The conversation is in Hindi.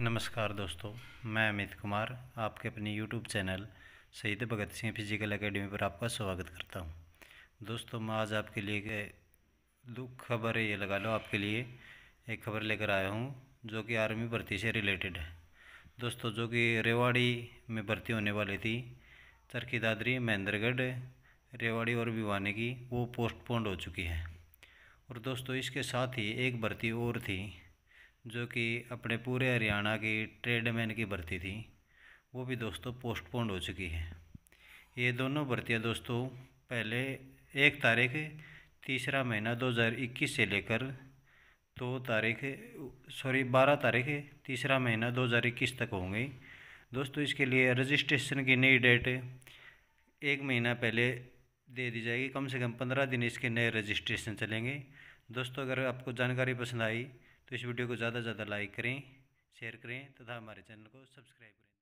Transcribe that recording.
नमस्कार दोस्तों मैं अमित कुमार आपके अपने यूट्यूब चैनल शहीद भगत सिंह फिजिकल एकेडमी पर आपका स्वागत करता हूं दोस्तों मैं आज आपके लिए दुख खबर ये लगा लो आपके लिए एक खबर लेकर आया हूं जो कि आर्मी भर्ती से रिलेटेड है दोस्तों जो कि रेवाड़ी में भर्ती होने वाली थी चरखी दादरी महेंद्रगढ़ रेवाड़ी और भिवानी की वो पोस्टपोन्ड हो चुकी है और दोस्तों इसके साथ ही एक भर्ती और थी जो कि अपने पूरे हरियाणा की ट्रेडमैन की भर्ती थी वो भी दोस्तों पोस्टपोन हो चुकी है ये दोनों भर्तियाँ दोस्तों पहले एक तारीख तीसरा महीना 2021 से लेकर दो तारीख सॉरी बारह तारीख तीसरा महीना 2021 तक होंगे दोस्तों इसके लिए रजिस्ट्रेशन की नई डेट एक महीना पहले दे दी जाएगी कम से कम पंद्रह दिन इसके नए रजिस्ट्रेशन चलेंगे दोस्तों अगर आपको जानकारी पसंद आई तो इस वीडियो को ज़्यादा से ज़्यादा लाइक करें शेयर करें तथा हमारे चैनल को सब्सक्राइब करें